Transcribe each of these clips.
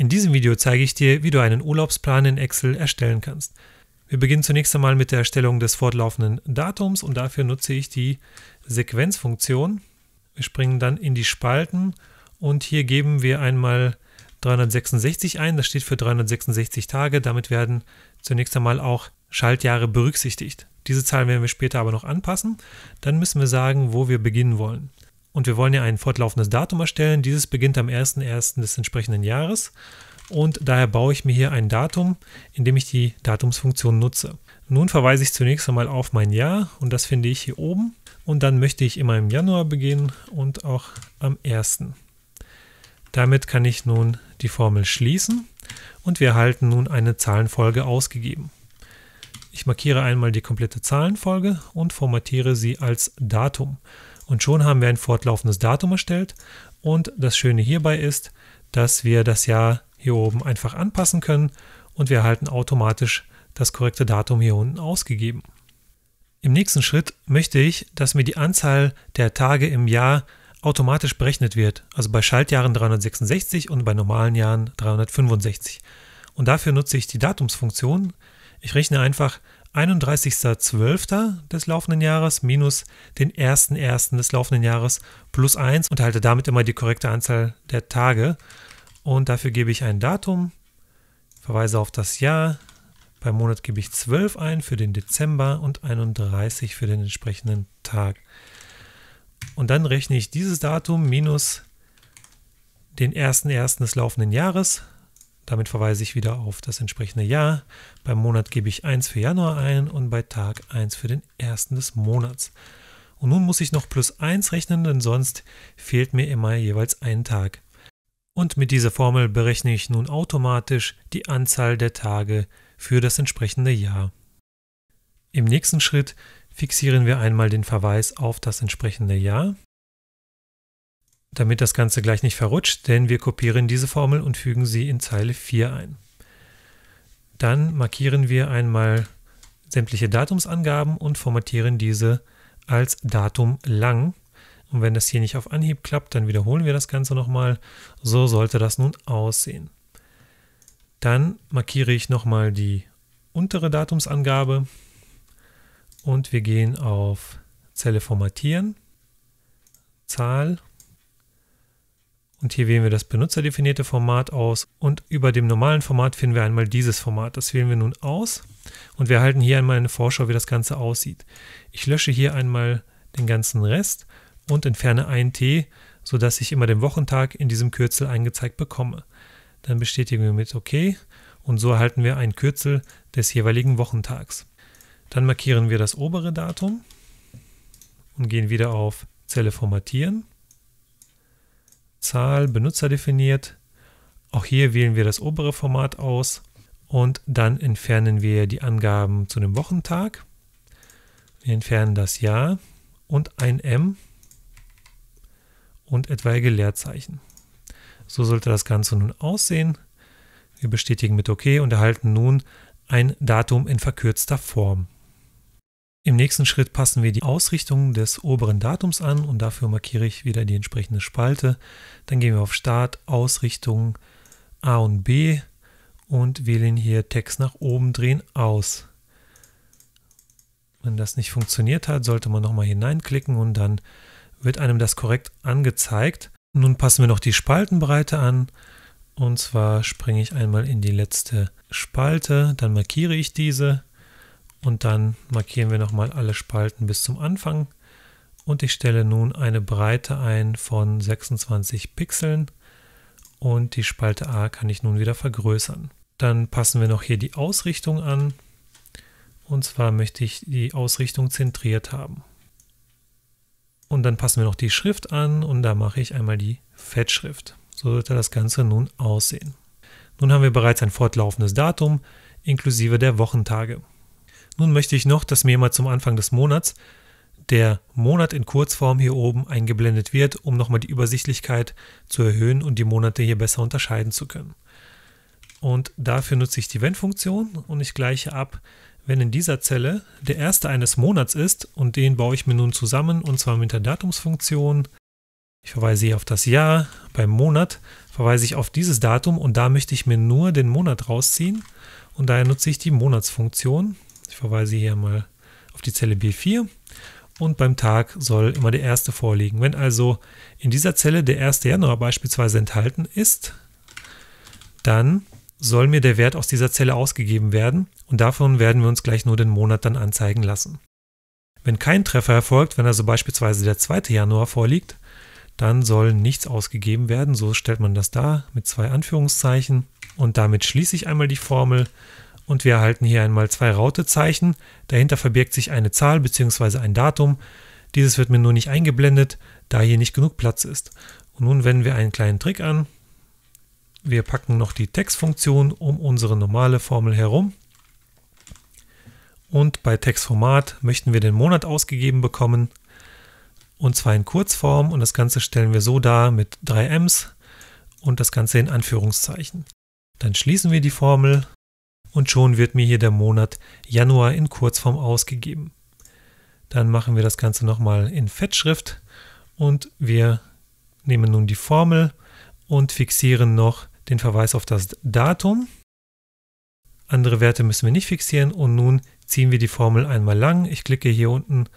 In diesem Video zeige ich dir, wie du einen Urlaubsplan in Excel erstellen kannst. Wir beginnen zunächst einmal mit der Erstellung des fortlaufenden Datums und dafür nutze ich die Sequenzfunktion. Wir springen dann in die Spalten und hier geben wir einmal 366 ein. Das steht für 366 Tage. Damit werden zunächst einmal auch Schaltjahre berücksichtigt. Diese Zahlen werden wir später aber noch anpassen. Dann müssen wir sagen, wo wir beginnen wollen. Und wir wollen ja ein fortlaufendes Datum erstellen. Dieses beginnt am 1.1. des entsprechenden Jahres. Und daher baue ich mir hier ein Datum, indem ich die Datumsfunktion nutze. Nun verweise ich zunächst einmal auf mein Jahr und das finde ich hier oben. Und dann möchte ich immer im Januar beginnen und auch am 1. Damit kann ich nun die Formel schließen und wir erhalten nun eine Zahlenfolge ausgegeben. Ich markiere einmal die komplette Zahlenfolge und formatiere sie als Datum. Und schon haben wir ein fortlaufendes Datum erstellt. Und das Schöne hierbei ist, dass wir das Jahr hier oben einfach anpassen können und wir erhalten automatisch das korrekte Datum hier unten ausgegeben. Im nächsten Schritt möchte ich, dass mir die Anzahl der Tage im Jahr automatisch berechnet wird, also bei Schaltjahren 366 und bei normalen Jahren 365. Und dafür nutze ich die Datumsfunktion. Ich rechne einfach 31.12. des laufenden Jahres minus den 1.1. des laufenden Jahres plus 1 und halte damit immer die korrekte Anzahl der Tage. Und dafür gebe ich ein Datum, verweise auf das Jahr. Beim Monat gebe ich 12 ein für den Dezember und 31 für den entsprechenden Tag. Und dann rechne ich dieses Datum minus den 1.1. des laufenden Jahres damit verweise ich wieder auf das entsprechende Jahr. Beim Monat gebe ich 1 für Januar ein und bei Tag 1 für den ersten des Monats. Und nun muss ich noch plus 1 rechnen, denn sonst fehlt mir immer jeweils ein Tag. Und mit dieser Formel berechne ich nun automatisch die Anzahl der Tage für das entsprechende Jahr. Im nächsten Schritt fixieren wir einmal den Verweis auf das entsprechende Jahr damit das Ganze gleich nicht verrutscht, denn wir kopieren diese Formel und fügen sie in Zeile 4 ein. Dann markieren wir einmal sämtliche Datumsangaben und formatieren diese als Datum lang. Und wenn das hier nicht auf Anhieb klappt, dann wiederholen wir das Ganze nochmal. So sollte das nun aussehen. Dann markiere ich nochmal die untere Datumsangabe und wir gehen auf Zelle formatieren, Zahl und hier wählen wir das benutzerdefinierte Format aus und über dem normalen Format finden wir einmal dieses Format. Das wählen wir nun aus und wir erhalten hier einmal eine Vorschau, wie das Ganze aussieht. Ich lösche hier einmal den ganzen Rest und entferne ein T, sodass ich immer den Wochentag in diesem Kürzel angezeigt bekomme. Dann bestätigen wir mit OK und so erhalten wir ein Kürzel des jeweiligen Wochentags. Dann markieren wir das obere Datum und gehen wieder auf Zelle formatieren Zahl, Benutzer definiert. Auch hier wählen wir das obere Format aus und dann entfernen wir die Angaben zu dem Wochentag. Wir entfernen das Jahr und ein M und etwaige Leerzeichen. So sollte das Ganze nun aussehen. Wir bestätigen mit OK und erhalten nun ein Datum in verkürzter Form. Im nächsten Schritt passen wir die Ausrichtung des oberen Datums an und dafür markiere ich wieder die entsprechende Spalte. Dann gehen wir auf Start, Ausrichtung A und B und wählen hier Text nach oben drehen aus. Wenn das nicht funktioniert hat, sollte man nochmal hineinklicken und dann wird einem das korrekt angezeigt. Nun passen wir noch die Spaltenbreite an. Und zwar springe ich einmal in die letzte Spalte, dann markiere ich diese und dann markieren wir nochmal alle Spalten bis zum Anfang und ich stelle nun eine Breite ein von 26 Pixeln und die Spalte A kann ich nun wieder vergrößern. Dann passen wir noch hier die Ausrichtung an und zwar möchte ich die Ausrichtung zentriert haben. Und dann passen wir noch die Schrift an und da mache ich einmal die Fettschrift. So sollte das Ganze nun aussehen. Nun haben wir bereits ein fortlaufendes Datum inklusive der Wochentage. Nun möchte ich noch, dass mir mal zum Anfang des Monats der Monat in Kurzform hier oben eingeblendet wird, um nochmal die Übersichtlichkeit zu erhöhen und die Monate hier besser unterscheiden zu können. Und dafür nutze ich die Wenn-Funktion und ich gleiche ab, wenn in dieser Zelle der erste eines Monats ist und den baue ich mir nun zusammen und zwar mit der Datumsfunktion. Ich verweise hier auf das Jahr, beim Monat verweise ich auf dieses Datum und da möchte ich mir nur den Monat rausziehen und daher nutze ich die Monatsfunktion ich verweise hier mal auf die Zelle B4 und beim Tag soll immer der erste vorliegen. Wenn also in dieser Zelle der 1. Januar beispielsweise enthalten ist, dann soll mir der Wert aus dieser Zelle ausgegeben werden und davon werden wir uns gleich nur den Monat dann anzeigen lassen. Wenn kein Treffer erfolgt, wenn also beispielsweise der 2. Januar vorliegt, dann soll nichts ausgegeben werden. So stellt man das da mit zwei Anführungszeichen und damit schließe ich einmal die Formel und wir erhalten hier einmal zwei Rautezeichen. Dahinter verbirgt sich eine Zahl bzw. ein Datum. Dieses wird mir nur nicht eingeblendet, da hier nicht genug Platz ist. Und nun wenden wir einen kleinen Trick an. Wir packen noch die Textfunktion um unsere normale Formel herum. Und bei Textformat möchten wir den Monat ausgegeben bekommen. Und zwar in Kurzform und das Ganze stellen wir so dar mit 3 M's und das Ganze in Anführungszeichen. Dann schließen wir die Formel und schon wird mir hier der Monat Januar in Kurzform ausgegeben. Dann machen wir das Ganze nochmal in Fettschrift und wir nehmen nun die Formel und fixieren noch den Verweis auf das Datum. Andere Werte müssen wir nicht fixieren und nun ziehen wir die Formel einmal lang. Ich klicke hier unten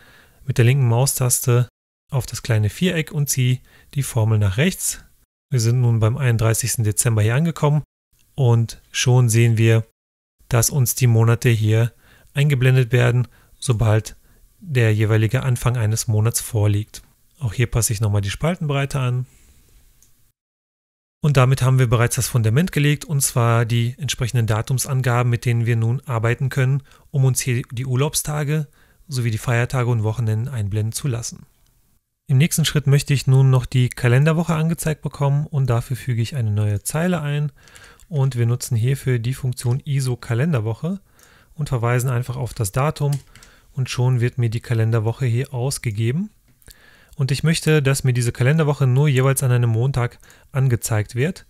mit der linken Maustaste auf das kleine Viereck und ziehe die Formel nach rechts. Wir sind nun beim 31. Dezember hier angekommen und schon sehen wir, dass uns die Monate hier eingeblendet werden, sobald der jeweilige Anfang eines Monats vorliegt. Auch hier passe ich nochmal die Spaltenbreite an. Und damit haben wir bereits das Fundament gelegt, und zwar die entsprechenden Datumsangaben, mit denen wir nun arbeiten können, um uns hier die Urlaubstage sowie die Feiertage und Wochenenden einblenden zu lassen. Im nächsten Schritt möchte ich nun noch die Kalenderwoche angezeigt bekommen und dafür füge ich eine neue Zeile ein und wir nutzen hierfür die Funktion ISO-Kalenderwoche und verweisen einfach auf das Datum und schon wird mir die Kalenderwoche hier ausgegeben. Und ich möchte, dass mir diese Kalenderwoche nur jeweils an einem Montag angezeigt wird.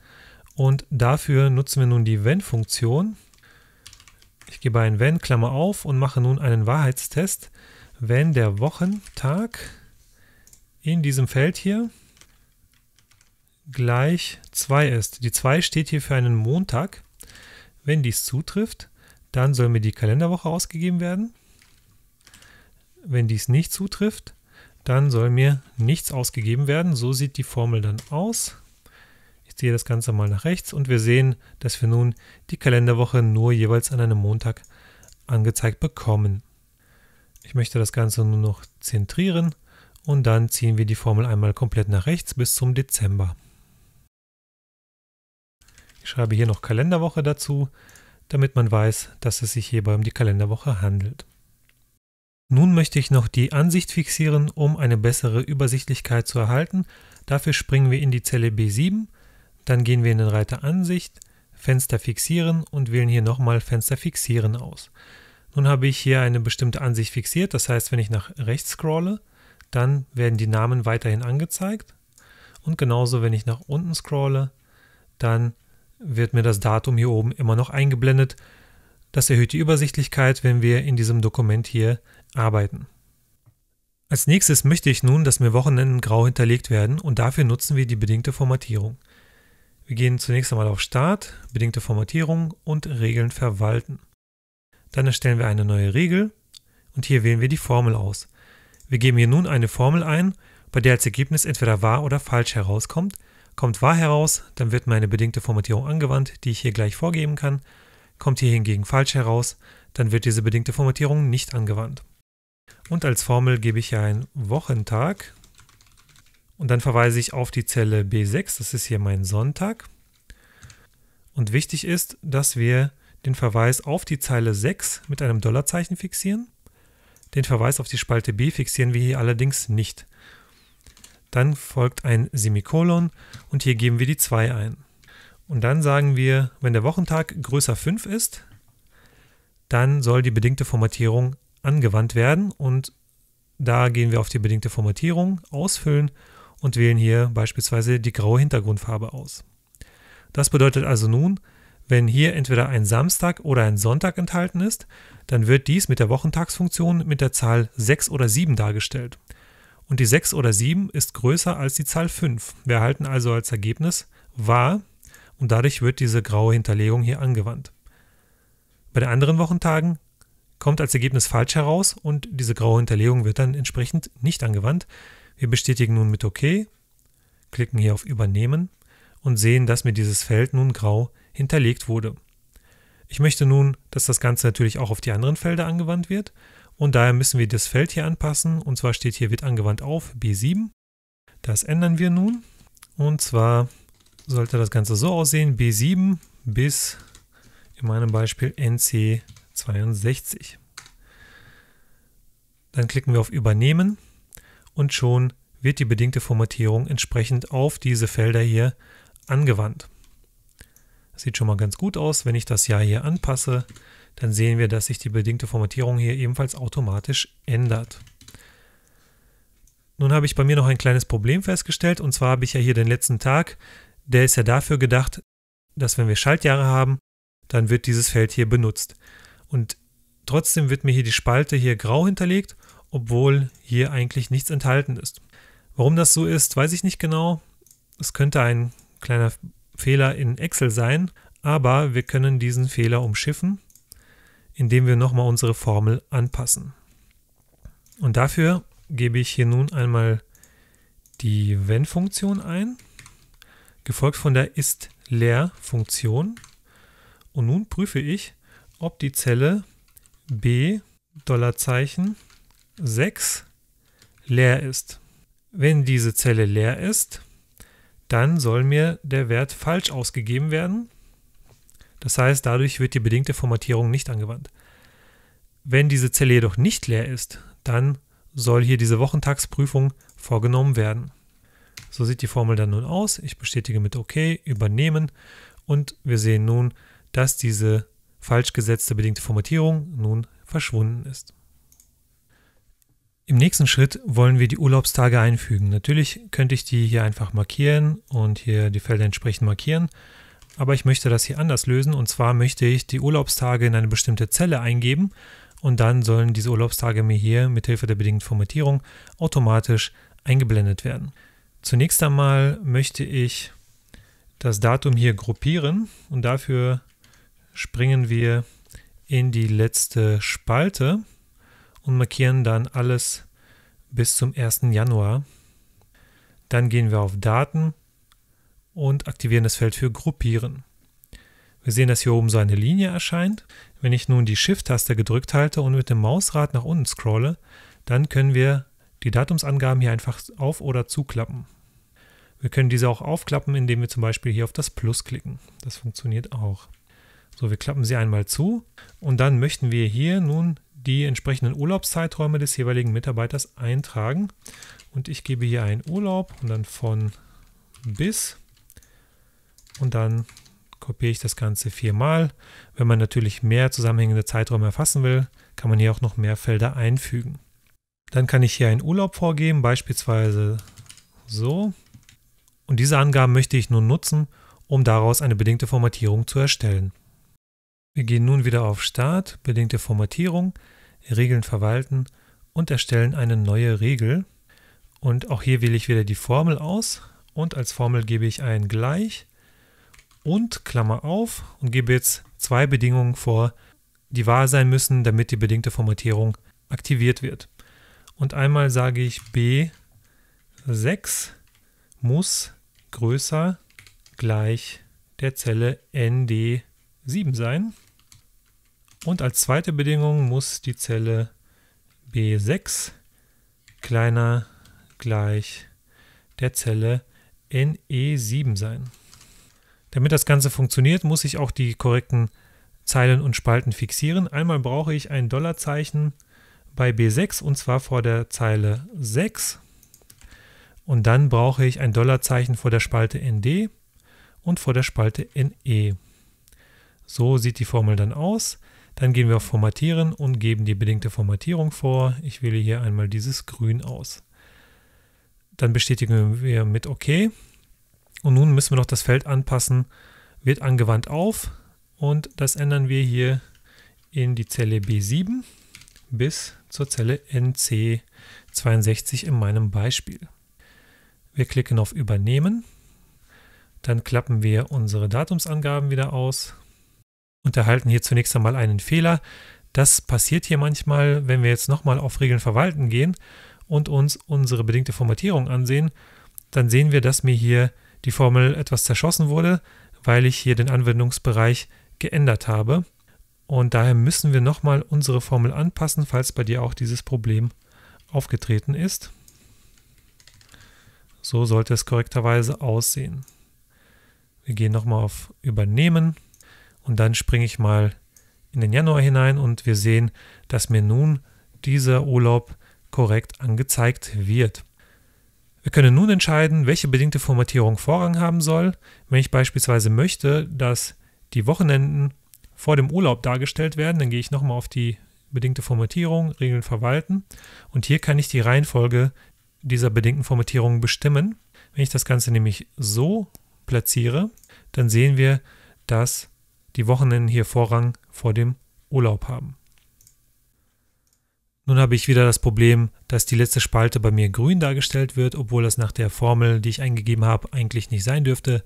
Und dafür nutzen wir nun die Wenn-Funktion. Ich gebe ein Wenn, Klammer auf und mache nun einen Wahrheitstest. Wenn der Wochentag in diesem Feld hier gleich 2 ist. Die 2 steht hier für einen Montag. Wenn dies zutrifft, dann soll mir die Kalenderwoche ausgegeben werden. Wenn dies nicht zutrifft, dann soll mir nichts ausgegeben werden. So sieht die Formel dann aus. Ich ziehe das Ganze mal nach rechts und wir sehen, dass wir nun die Kalenderwoche nur jeweils an einem Montag angezeigt bekommen. Ich möchte das Ganze nur noch zentrieren und dann ziehen wir die Formel einmal komplett nach rechts bis zum Dezember. Ich schreibe hier noch Kalenderwoche dazu, damit man weiß, dass es sich hierbei um die Kalenderwoche handelt. Nun möchte ich noch die Ansicht fixieren, um eine bessere Übersichtlichkeit zu erhalten. Dafür springen wir in die Zelle B7, dann gehen wir in den Reiter Ansicht, Fenster fixieren und wählen hier nochmal Fenster fixieren aus. Nun habe ich hier eine bestimmte Ansicht fixiert, das heißt, wenn ich nach rechts scrolle, dann werden die Namen weiterhin angezeigt. Und genauso, wenn ich nach unten scrolle, dann wird mir das Datum hier oben immer noch eingeblendet. Das erhöht die Übersichtlichkeit, wenn wir in diesem Dokument hier arbeiten. Als nächstes möchte ich nun, dass mir Wochenenden grau hinterlegt werden und dafür nutzen wir die bedingte Formatierung. Wir gehen zunächst einmal auf Start, bedingte Formatierung und Regeln verwalten. Dann erstellen wir eine neue Regel und hier wählen wir die Formel aus. Wir geben hier nun eine Formel ein, bei der als Ergebnis entweder wahr oder falsch herauskommt Kommt wahr heraus, dann wird meine bedingte Formatierung angewandt, die ich hier gleich vorgeben kann. Kommt hier hingegen falsch heraus, dann wird diese bedingte Formatierung nicht angewandt. Und als Formel gebe ich hier einen Wochentag und dann verweise ich auf die Zelle B6, das ist hier mein Sonntag. Und wichtig ist, dass wir den Verweis auf die Zeile 6 mit einem Dollarzeichen fixieren. Den Verweis auf die Spalte B fixieren wir hier allerdings nicht. Dann folgt ein Semikolon und hier geben wir die 2 ein. Und dann sagen wir, wenn der Wochentag größer 5 ist, dann soll die bedingte Formatierung angewandt werden und da gehen wir auf die bedingte Formatierung, ausfüllen und wählen hier beispielsweise die graue Hintergrundfarbe aus. Das bedeutet also nun, wenn hier entweder ein Samstag oder ein Sonntag enthalten ist, dann wird dies mit der Wochentagsfunktion mit der Zahl 6 oder 7 dargestellt und die 6 oder 7 ist größer als die Zahl 5. Wir erhalten also als Ergebnis wahr und dadurch wird diese graue Hinterlegung hier angewandt. Bei den anderen Wochentagen kommt als Ergebnis falsch heraus und diese graue Hinterlegung wird dann entsprechend nicht angewandt. Wir bestätigen nun mit OK, klicken hier auf Übernehmen und sehen, dass mir dieses Feld nun grau hinterlegt wurde. Ich möchte nun, dass das Ganze natürlich auch auf die anderen Felder angewandt wird und daher müssen wir das Feld hier anpassen. Und zwar steht hier wird angewandt auf B7. Das ändern wir nun. Und zwar sollte das Ganze so aussehen, B7 bis in meinem Beispiel NC62. Dann klicken wir auf Übernehmen und schon wird die bedingte Formatierung entsprechend auf diese Felder hier angewandt. Das sieht schon mal ganz gut aus. Wenn ich das Jahr hier anpasse, dann sehen wir, dass sich die bedingte Formatierung hier ebenfalls automatisch ändert. Nun habe ich bei mir noch ein kleines Problem festgestellt und zwar habe ich ja hier den letzten Tag, der ist ja dafür gedacht, dass wenn wir Schaltjahre haben, dann wird dieses Feld hier benutzt. Und trotzdem wird mir hier die Spalte hier grau hinterlegt, obwohl hier eigentlich nichts enthalten ist. Warum das so ist, weiß ich nicht genau. Es könnte ein kleiner Fehler in Excel sein, aber wir können diesen Fehler umschiffen indem wir nochmal unsere Formel anpassen. Und dafür gebe ich hier nun einmal die wenn-Funktion ein, gefolgt von der ist-leer-Funktion. Und nun prüfe ich, ob die Zelle B 6 leer ist. Wenn diese Zelle leer ist, dann soll mir der Wert falsch ausgegeben werden das heißt, dadurch wird die bedingte Formatierung nicht angewandt. Wenn diese Zelle jedoch nicht leer ist, dann soll hier diese Wochentagsprüfung vorgenommen werden. So sieht die Formel dann nun aus. Ich bestätige mit OK, übernehmen und wir sehen nun, dass diese falsch gesetzte bedingte Formatierung nun verschwunden ist. Im nächsten Schritt wollen wir die Urlaubstage einfügen. Natürlich könnte ich die hier einfach markieren und hier die Felder entsprechend markieren aber ich möchte das hier anders lösen und zwar möchte ich die Urlaubstage in eine bestimmte Zelle eingeben und dann sollen diese Urlaubstage mir hier mit Hilfe der bedingten Formatierung automatisch eingeblendet werden. Zunächst einmal möchte ich das Datum hier gruppieren und dafür springen wir in die letzte Spalte und markieren dann alles bis zum 1. Januar. Dann gehen wir auf Daten und aktivieren das Feld für Gruppieren. Wir sehen, dass hier oben so eine Linie erscheint. Wenn ich nun die Shift-Taste gedrückt halte und mit dem Mausrad nach unten scrolle, dann können wir die Datumsangaben hier einfach auf- oder zuklappen. Wir können diese auch aufklappen, indem wir zum Beispiel hier auf das Plus klicken. Das funktioniert auch. So, wir klappen sie einmal zu und dann möchten wir hier nun die entsprechenden Urlaubszeiträume des jeweiligen Mitarbeiters eintragen. Und ich gebe hier einen Urlaub und dann von bis und dann kopiere ich das Ganze viermal. Wenn man natürlich mehr zusammenhängende Zeiträume erfassen will, kann man hier auch noch mehr Felder einfügen. Dann kann ich hier einen Urlaub vorgeben, beispielsweise so. Und diese Angaben möchte ich nun nutzen, um daraus eine bedingte Formatierung zu erstellen. Wir gehen nun wieder auf Start, bedingte Formatierung, Regeln verwalten und erstellen eine neue Regel. Und auch hier wähle ich wieder die Formel aus und als Formel gebe ich ein gleich und Klammer auf und gebe jetzt zwei Bedingungen vor, die wahr sein müssen, damit die bedingte Formatierung aktiviert wird. Und einmal sage ich B6 muss größer gleich der Zelle ND7 sein. Und als zweite Bedingung muss die Zelle B6 kleiner gleich der Zelle NE7 sein. Damit das Ganze funktioniert, muss ich auch die korrekten Zeilen und Spalten fixieren. Einmal brauche ich ein Dollarzeichen bei B6 und zwar vor der Zeile 6. Und dann brauche ich ein Dollarzeichen vor der Spalte ND und vor der Spalte NE. So sieht die Formel dann aus. Dann gehen wir auf Formatieren und geben die bedingte Formatierung vor. Ich wähle hier einmal dieses Grün aus. Dann bestätigen wir mit OK und nun müssen wir noch das Feld anpassen, wird angewandt auf und das ändern wir hier in die Zelle B7 bis zur Zelle NC62 in meinem Beispiel. Wir klicken auf Übernehmen, dann klappen wir unsere Datumsangaben wieder aus und erhalten hier zunächst einmal einen Fehler. Das passiert hier manchmal, wenn wir jetzt nochmal auf Regeln verwalten gehen und uns unsere bedingte Formatierung ansehen, dann sehen wir, dass mir hier die Formel etwas zerschossen wurde, weil ich hier den Anwendungsbereich geändert habe. Und daher müssen wir nochmal unsere Formel anpassen, falls bei dir auch dieses Problem aufgetreten ist. So sollte es korrekterweise aussehen. Wir gehen nochmal auf Übernehmen und dann springe ich mal in den Januar hinein und wir sehen, dass mir nun dieser Urlaub korrekt angezeigt wird. Wir können nun entscheiden, welche bedingte Formatierung Vorrang haben soll. Wenn ich beispielsweise möchte, dass die Wochenenden vor dem Urlaub dargestellt werden, dann gehe ich nochmal auf die bedingte Formatierung, Regeln verwalten und hier kann ich die Reihenfolge dieser bedingten Formatierung bestimmen. Wenn ich das Ganze nämlich so platziere, dann sehen wir, dass die Wochenenden hier Vorrang vor dem Urlaub haben. Nun habe ich wieder das Problem, dass die letzte Spalte bei mir grün dargestellt wird, obwohl das nach der Formel, die ich eingegeben habe, eigentlich nicht sein dürfte.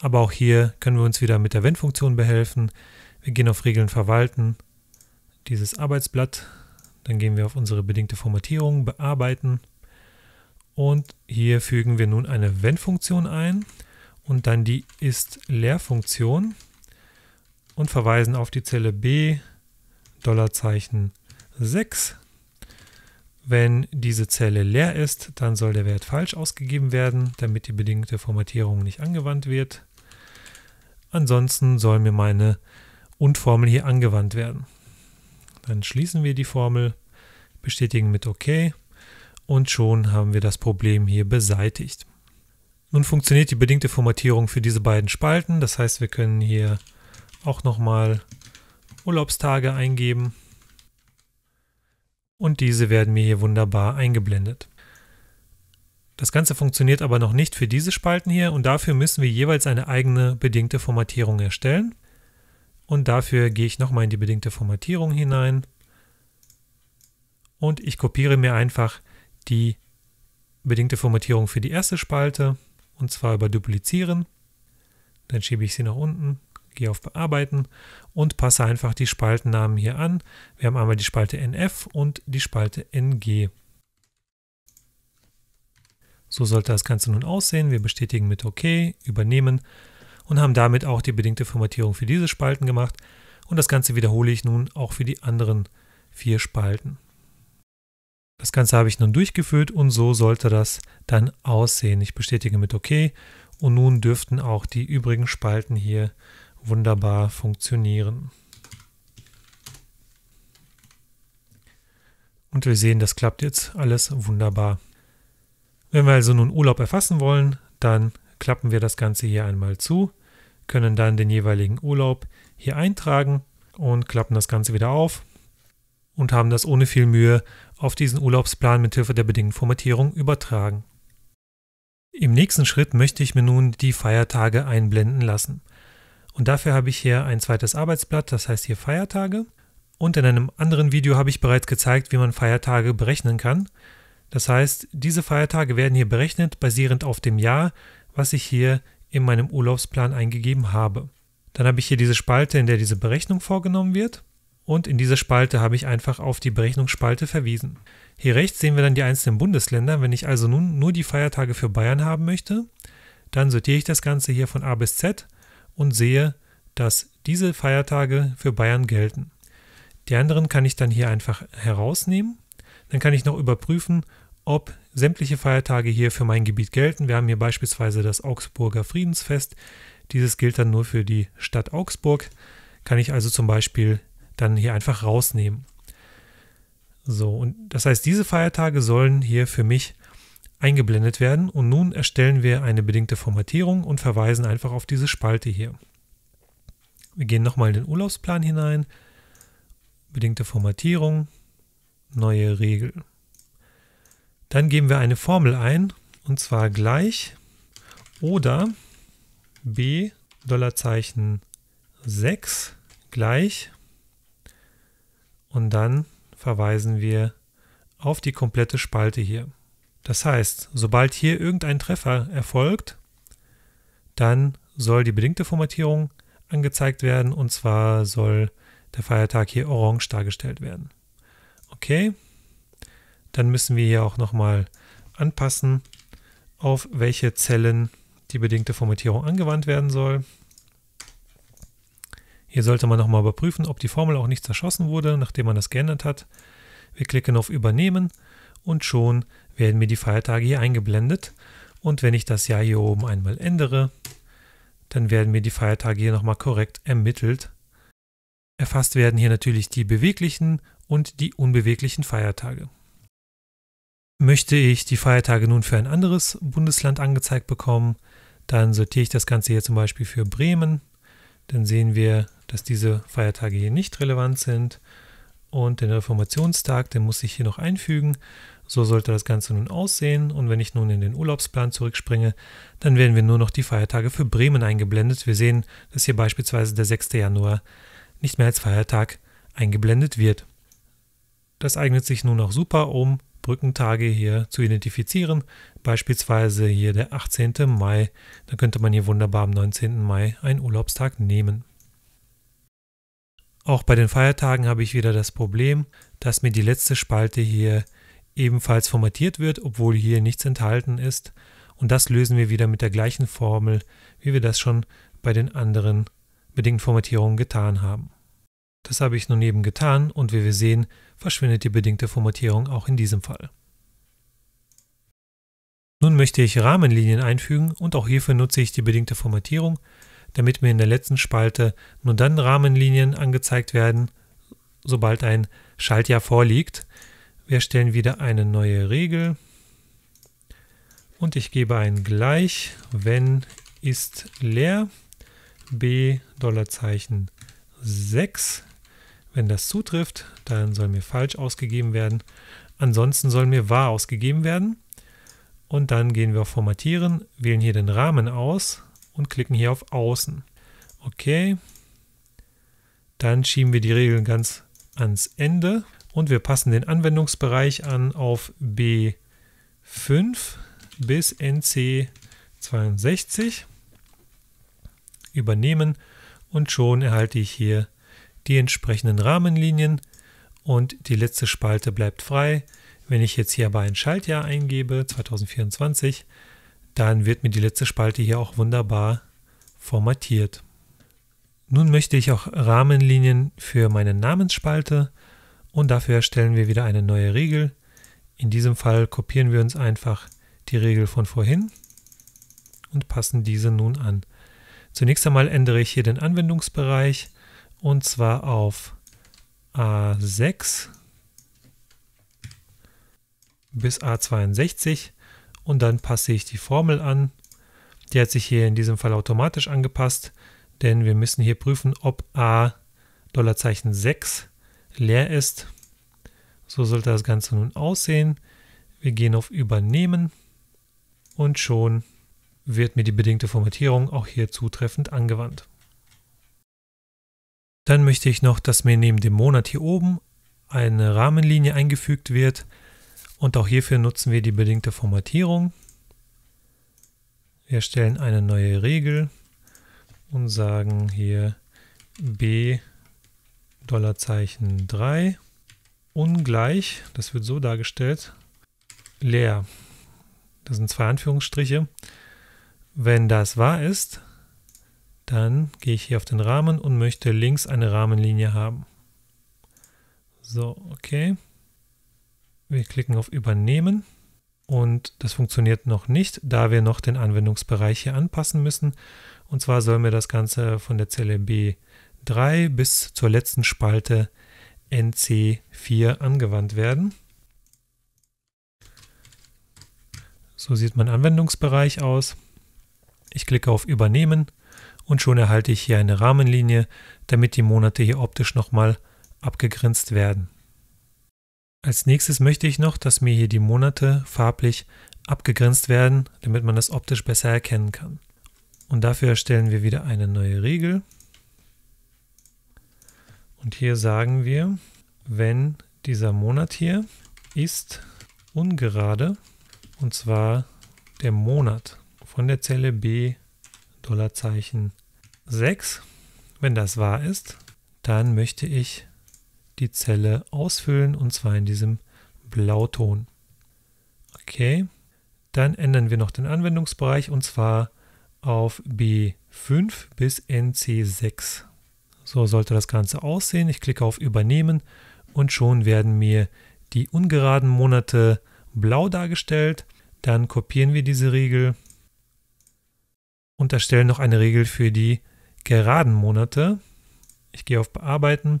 Aber auch hier können wir uns wieder mit der Wenn-Funktion behelfen. Wir gehen auf Regeln verwalten, dieses Arbeitsblatt, dann gehen wir auf unsere bedingte Formatierung, bearbeiten und hier fügen wir nun eine Wenn-Funktion ein und dann die Ist-Leer-Funktion und verweisen auf die Zelle B, Dollarzeichen 6 wenn diese Zelle leer ist, dann soll der Wert falsch ausgegeben werden, damit die bedingte Formatierung nicht angewandt wird. Ansonsten soll mir meine UND-Formel hier angewandt werden. Dann schließen wir die Formel, bestätigen mit OK und schon haben wir das Problem hier beseitigt. Nun funktioniert die bedingte Formatierung für diese beiden Spalten, das heißt wir können hier auch nochmal Urlaubstage eingeben und diese werden mir hier wunderbar eingeblendet. Das Ganze funktioniert aber noch nicht für diese Spalten hier und dafür müssen wir jeweils eine eigene bedingte Formatierung erstellen. Und dafür gehe ich nochmal in die bedingte Formatierung hinein und ich kopiere mir einfach die bedingte Formatierung für die erste Spalte und zwar über Duplizieren. Dann schiebe ich sie nach unten gehe auf Bearbeiten und passe einfach die Spaltennamen hier an. Wir haben einmal die Spalte NF und die Spalte NG. So sollte das Ganze nun aussehen. Wir bestätigen mit OK, übernehmen und haben damit auch die bedingte Formatierung für diese Spalten gemacht. Und das Ganze wiederhole ich nun auch für die anderen vier Spalten. Das Ganze habe ich nun durchgeführt und so sollte das dann aussehen. Ich bestätige mit OK und nun dürften auch die übrigen Spalten hier wunderbar funktionieren. Und wir sehen, das klappt jetzt alles wunderbar. Wenn wir also nun Urlaub erfassen wollen, dann klappen wir das Ganze hier einmal zu, können dann den jeweiligen Urlaub hier eintragen und klappen das Ganze wieder auf und haben das ohne viel Mühe auf diesen Urlaubsplan mit Hilfe der bedingten Formatierung übertragen. Im nächsten Schritt möchte ich mir nun die Feiertage einblenden lassen. Und dafür habe ich hier ein zweites Arbeitsblatt, das heißt hier Feiertage. Und in einem anderen Video habe ich bereits gezeigt, wie man Feiertage berechnen kann. Das heißt, diese Feiertage werden hier berechnet basierend auf dem Jahr, was ich hier in meinem Urlaubsplan eingegeben habe. Dann habe ich hier diese Spalte, in der diese Berechnung vorgenommen wird. Und in dieser Spalte habe ich einfach auf die Berechnungsspalte verwiesen. Hier rechts sehen wir dann die einzelnen Bundesländer. Wenn ich also nun nur die Feiertage für Bayern haben möchte, dann sortiere ich das Ganze hier von A bis Z und sehe, dass diese Feiertage für Bayern gelten. Die anderen kann ich dann hier einfach herausnehmen. Dann kann ich noch überprüfen, ob sämtliche Feiertage hier für mein Gebiet gelten. Wir haben hier beispielsweise das Augsburger Friedensfest. Dieses gilt dann nur für die Stadt Augsburg. Kann ich also zum Beispiel dann hier einfach rausnehmen. So, und das heißt, diese Feiertage sollen hier für mich eingeblendet werden und nun erstellen wir eine bedingte Formatierung und verweisen einfach auf diese Spalte hier. Wir gehen nochmal in den Urlaubsplan hinein, bedingte Formatierung, neue Regel. Dann geben wir eine Formel ein und zwar gleich oder b Dollarzeichen 6 gleich und dann verweisen wir auf die komplette Spalte hier. Das heißt, sobald hier irgendein Treffer erfolgt, dann soll die bedingte Formatierung angezeigt werden und zwar soll der Feiertag hier orange dargestellt werden. Okay, dann müssen wir hier auch nochmal anpassen, auf welche Zellen die bedingte Formatierung angewandt werden soll. Hier sollte man nochmal überprüfen, ob die Formel auch nicht zerschossen wurde, nachdem man das geändert hat. Wir klicken auf Übernehmen und schon werden mir die Feiertage hier eingeblendet. Und wenn ich das Jahr hier oben einmal ändere, dann werden mir die Feiertage hier nochmal korrekt ermittelt. Erfasst werden hier natürlich die beweglichen und die unbeweglichen Feiertage. Möchte ich die Feiertage nun für ein anderes Bundesland angezeigt bekommen, dann sortiere ich das Ganze hier zum Beispiel für Bremen. Dann sehen wir, dass diese Feiertage hier nicht relevant sind. Und den Reformationstag, den muss ich hier noch einfügen. So sollte das Ganze nun aussehen und wenn ich nun in den Urlaubsplan zurückspringe, dann werden wir nur noch die Feiertage für Bremen eingeblendet. Wir sehen, dass hier beispielsweise der 6. Januar nicht mehr als Feiertag eingeblendet wird. Das eignet sich nun auch super, um Brückentage hier zu identifizieren. Beispielsweise hier der 18. Mai. Da könnte man hier wunderbar am 19. Mai einen Urlaubstag nehmen. Auch bei den Feiertagen habe ich wieder das Problem, dass mir die letzte Spalte hier ebenfalls formatiert wird, obwohl hier nichts enthalten ist. Und das lösen wir wieder mit der gleichen Formel, wie wir das schon bei den anderen bedingten Formatierungen getan haben. Das habe ich nun eben getan und wie wir sehen, verschwindet die bedingte Formatierung auch in diesem Fall. Nun möchte ich Rahmenlinien einfügen und auch hierfür nutze ich die bedingte Formatierung, damit mir in der letzten Spalte nur dann Rahmenlinien angezeigt werden, sobald ein Schaltjahr vorliegt. Wir stellen wieder eine neue Regel und ich gebe ein gleich, wenn ist leer, b Dollarzeichen 6. Wenn das zutrifft, dann soll mir falsch ausgegeben werden. Ansonsten soll mir wahr ausgegeben werden. Und dann gehen wir auf Formatieren, wählen hier den Rahmen aus und klicken hier auf Außen. Okay. Dann schieben wir die Regeln ganz ans Ende. Und wir passen den Anwendungsbereich an auf B5 bis NC62. Übernehmen und schon erhalte ich hier die entsprechenden Rahmenlinien und die letzte Spalte bleibt frei. Wenn ich jetzt hier aber ein Schaltjahr eingebe, 2024, dann wird mir die letzte Spalte hier auch wunderbar formatiert. Nun möchte ich auch Rahmenlinien für meine Namensspalte und dafür erstellen wir wieder eine neue Regel. In diesem Fall kopieren wir uns einfach die Regel von vorhin und passen diese nun an. Zunächst einmal ändere ich hier den Anwendungsbereich und zwar auf A6 bis A62 und dann passe ich die Formel an. Die hat sich hier in diesem Fall automatisch angepasst, denn wir müssen hier prüfen, ob A$6 leer ist. So sollte das Ganze nun aussehen. Wir gehen auf Übernehmen und schon wird mir die bedingte Formatierung auch hier zutreffend angewandt. Dann möchte ich noch, dass mir neben dem Monat hier oben eine Rahmenlinie eingefügt wird und auch hierfür nutzen wir die bedingte Formatierung. Wir stellen eine neue Regel und sagen hier B Dollarzeichen 3 ungleich, das wird so dargestellt, leer. Das sind zwei Anführungsstriche. Wenn das wahr ist, dann gehe ich hier auf den Rahmen und möchte links eine Rahmenlinie haben. So, okay. Wir klicken auf Übernehmen und das funktioniert noch nicht, da wir noch den Anwendungsbereich hier anpassen müssen. Und zwar soll mir das Ganze von der Zelle B 3 bis zur letzten Spalte NC4 angewandt werden. So sieht mein Anwendungsbereich aus. Ich klicke auf Übernehmen und schon erhalte ich hier eine Rahmenlinie, damit die Monate hier optisch nochmal abgegrenzt werden. Als nächstes möchte ich noch, dass mir hier die Monate farblich abgegrenzt werden, damit man das optisch besser erkennen kann. Und dafür erstellen wir wieder eine neue Regel. Und hier sagen wir, wenn dieser Monat hier ist ungerade, und zwar der Monat von der Zelle B, Dollarzeichen 6. Wenn das wahr ist, dann möchte ich die Zelle ausfüllen und zwar in diesem Blauton. Okay, dann ändern wir noch den Anwendungsbereich und zwar auf B5 bis NC6. So sollte das Ganze aussehen. Ich klicke auf Übernehmen und schon werden mir die ungeraden Monate blau dargestellt. Dann kopieren wir diese Regel und erstellen noch eine Regel für die geraden Monate. Ich gehe auf Bearbeiten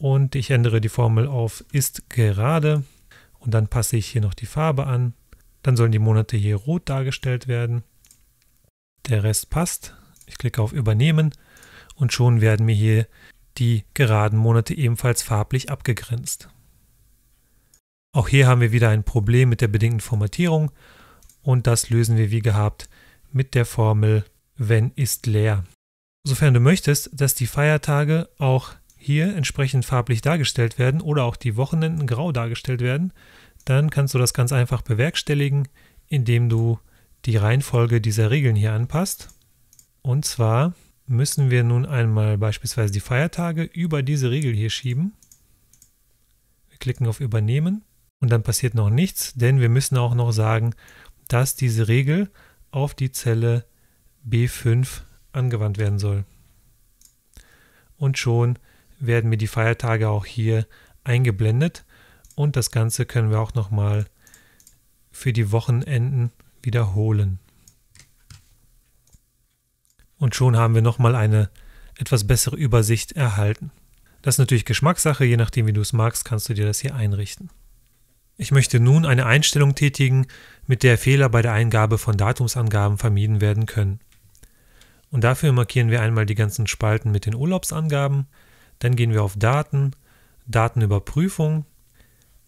und ich ändere die Formel auf ist gerade und dann passe ich hier noch die Farbe an. Dann sollen die Monate hier rot dargestellt werden. Der Rest passt. Ich klicke auf Übernehmen und schon werden mir hier die geraden Monate ebenfalls farblich abgegrenzt. Auch hier haben wir wieder ein Problem mit der bedingten Formatierung und das lösen wir wie gehabt mit der Formel wenn ist leer. Sofern du möchtest, dass die Feiertage auch hier entsprechend farblich dargestellt werden oder auch die Wochenenden grau dargestellt werden, dann kannst du das ganz einfach bewerkstelligen, indem du die Reihenfolge dieser Regeln hier anpasst. Und zwar müssen wir nun einmal beispielsweise die Feiertage über diese Regel hier schieben. Wir klicken auf Übernehmen und dann passiert noch nichts, denn wir müssen auch noch sagen, dass diese Regel auf die Zelle B5 angewandt werden soll. Und schon werden mir die Feiertage auch hier eingeblendet und das Ganze können wir auch nochmal für die Wochenenden wiederholen. Und schon haben wir nochmal eine etwas bessere Übersicht erhalten. Das ist natürlich Geschmackssache, je nachdem wie du es magst, kannst du dir das hier einrichten. Ich möchte nun eine Einstellung tätigen, mit der Fehler bei der Eingabe von Datumsangaben vermieden werden können. Und dafür markieren wir einmal die ganzen Spalten mit den Urlaubsangaben, dann gehen wir auf Daten, Datenüberprüfung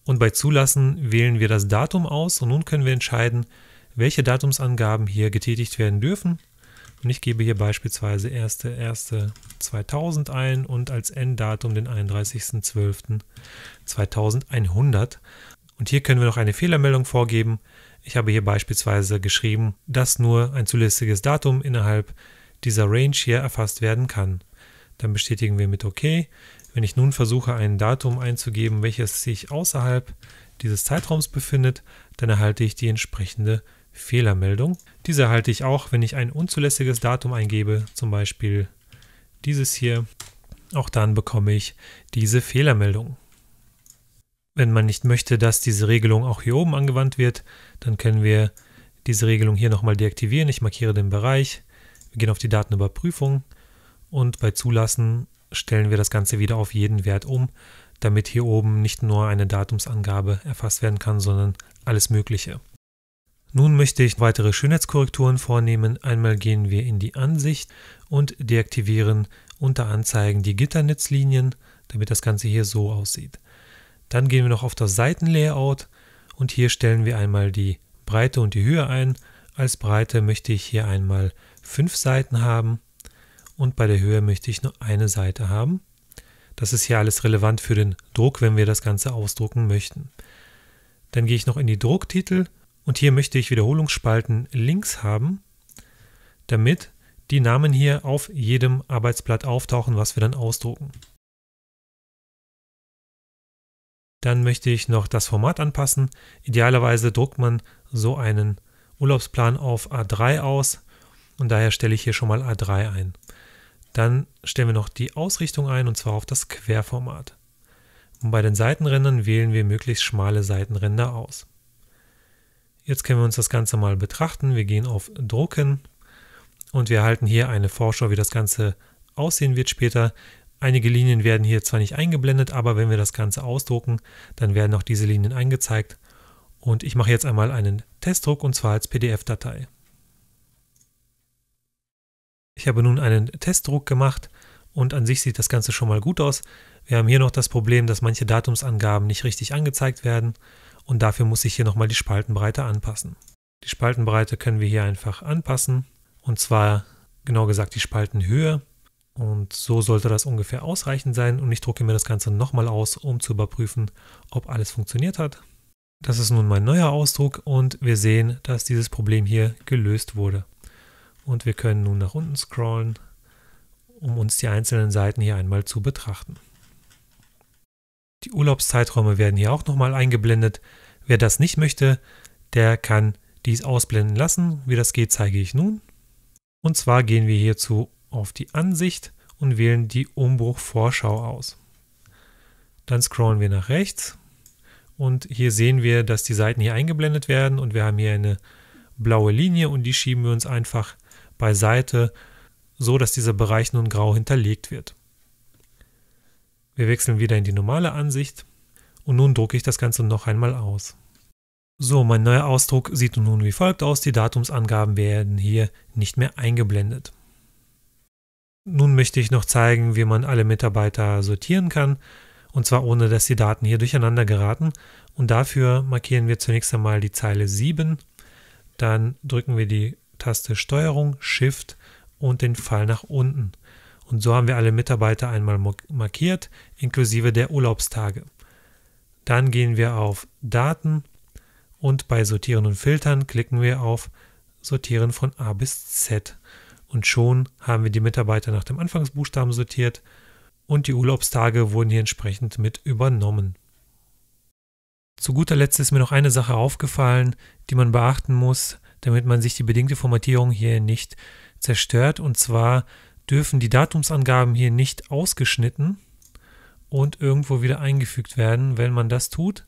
und bei Zulassen wählen wir das Datum aus und nun können wir entscheiden, welche Datumsangaben hier getätigt werden dürfen und ich gebe hier beispielsweise 1.1.2000 ein und als Enddatum den 31.12.2100. Und hier können wir noch eine Fehlermeldung vorgeben. Ich habe hier beispielsweise geschrieben, dass nur ein zulässiges Datum innerhalb dieser Range hier erfasst werden kann. Dann bestätigen wir mit OK. Wenn ich nun versuche, ein Datum einzugeben, welches sich außerhalb dieses Zeitraums befindet, dann erhalte ich die entsprechende Fehlermeldung. Fehlermeldung. Diese erhalte ich auch, wenn ich ein unzulässiges Datum eingebe, zum Beispiel dieses hier. Auch dann bekomme ich diese Fehlermeldung. Wenn man nicht möchte, dass diese Regelung auch hier oben angewandt wird, dann können wir diese Regelung hier nochmal deaktivieren. Ich markiere den Bereich, wir gehen auf die Datenüberprüfung und bei Zulassen stellen wir das Ganze wieder auf jeden Wert um, damit hier oben nicht nur eine Datumsangabe erfasst werden kann, sondern alles Mögliche. Nun möchte ich weitere Schönheitskorrekturen vornehmen. Einmal gehen wir in die Ansicht und deaktivieren unter Anzeigen die Gitternetzlinien, damit das Ganze hier so aussieht. Dann gehen wir noch auf das Seitenlayout und hier stellen wir einmal die Breite und die Höhe ein. Als Breite möchte ich hier einmal fünf Seiten haben und bei der Höhe möchte ich nur eine Seite haben. Das ist hier alles relevant für den Druck, wenn wir das Ganze ausdrucken möchten. Dann gehe ich noch in die Drucktitel und hier möchte ich Wiederholungsspalten links haben, damit die Namen hier auf jedem Arbeitsblatt auftauchen, was wir dann ausdrucken. Dann möchte ich noch das Format anpassen. Idealerweise druckt man so einen Urlaubsplan auf A3 aus und daher stelle ich hier schon mal A3 ein. Dann stellen wir noch die Ausrichtung ein und zwar auf das Querformat. Und bei den Seitenrändern wählen wir möglichst schmale Seitenränder aus. Jetzt können wir uns das Ganze mal betrachten. Wir gehen auf Drucken und wir erhalten hier eine Vorschau, wie das Ganze aussehen wird später. Einige Linien werden hier zwar nicht eingeblendet, aber wenn wir das Ganze ausdrucken, dann werden auch diese Linien angezeigt. Und ich mache jetzt einmal einen Testdruck und zwar als PDF-Datei. Ich habe nun einen Testdruck gemacht und an sich sieht das Ganze schon mal gut aus. Wir haben hier noch das Problem, dass manche Datumsangaben nicht richtig angezeigt werden und dafür muss ich hier nochmal die Spaltenbreite anpassen. Die Spaltenbreite können wir hier einfach anpassen und zwar genau gesagt die Spaltenhöhe und so sollte das ungefähr ausreichend sein und ich drucke mir das Ganze nochmal aus, um zu überprüfen, ob alles funktioniert hat. Das ist nun mein neuer Ausdruck und wir sehen, dass dieses Problem hier gelöst wurde. Und wir können nun nach unten scrollen um uns die einzelnen Seiten hier einmal zu betrachten. Die Urlaubszeiträume werden hier auch nochmal eingeblendet. Wer das nicht möchte, der kann dies ausblenden lassen. Wie das geht, zeige ich nun. Und zwar gehen wir hierzu auf die Ansicht und wählen die Umbruchvorschau aus. Dann scrollen wir nach rechts und hier sehen wir, dass die Seiten hier eingeblendet werden und wir haben hier eine blaue Linie und die schieben wir uns einfach beiseite so dass dieser Bereich nun grau hinterlegt wird. Wir wechseln wieder in die normale Ansicht und nun drucke ich das Ganze noch einmal aus. So, mein neuer Ausdruck sieht nun wie folgt aus, die Datumsangaben werden hier nicht mehr eingeblendet. Nun möchte ich noch zeigen, wie man alle Mitarbeiter sortieren kann, und zwar ohne, dass die Daten hier durcheinander geraten. Und dafür markieren wir zunächst einmal die Zeile 7, dann drücken wir die Taste strg Shift und den Pfeil nach unten. Und so haben wir alle Mitarbeiter einmal markiert, inklusive der Urlaubstage. Dann gehen wir auf Daten und bei Sortieren und Filtern klicken wir auf Sortieren von A bis Z. Und schon haben wir die Mitarbeiter nach dem Anfangsbuchstaben sortiert und die Urlaubstage wurden hier entsprechend mit übernommen. Zu guter Letzt ist mir noch eine Sache aufgefallen, die man beachten muss, damit man sich die bedingte Formatierung hier nicht zerstört. Und zwar dürfen die Datumsangaben hier nicht ausgeschnitten und irgendwo wieder eingefügt werden. Wenn man das tut,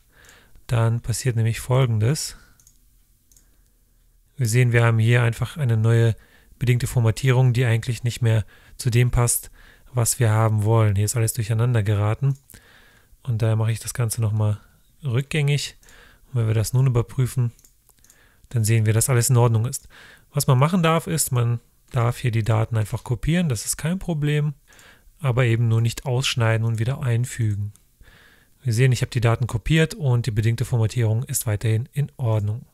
dann passiert nämlich folgendes. Wir sehen, wir haben hier einfach eine neue bedingte Formatierung, die eigentlich nicht mehr zu dem passt, was wir haben wollen. Hier ist alles durcheinander geraten und daher mache ich das Ganze nochmal rückgängig. Und wenn wir das nun überprüfen, dann sehen wir, dass alles in Ordnung ist. Was man machen darf, ist, man darf hier die Daten einfach kopieren, das ist kein Problem, aber eben nur nicht ausschneiden und wieder einfügen. Wir sehen, ich habe die Daten kopiert und die bedingte Formatierung ist weiterhin in Ordnung.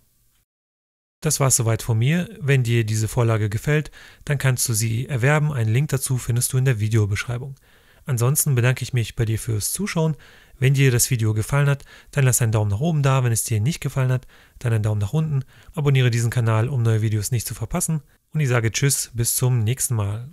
Das war es soweit von mir. Wenn dir diese Vorlage gefällt, dann kannst du sie erwerben. Einen Link dazu findest du in der Videobeschreibung. Ansonsten bedanke ich mich bei dir fürs Zuschauen. Wenn dir das Video gefallen hat, dann lass einen Daumen nach oben da. Wenn es dir nicht gefallen hat, dann einen Daumen nach unten. Abonniere diesen Kanal, um neue Videos nicht zu verpassen. Und ich sage Tschüss, bis zum nächsten Mal.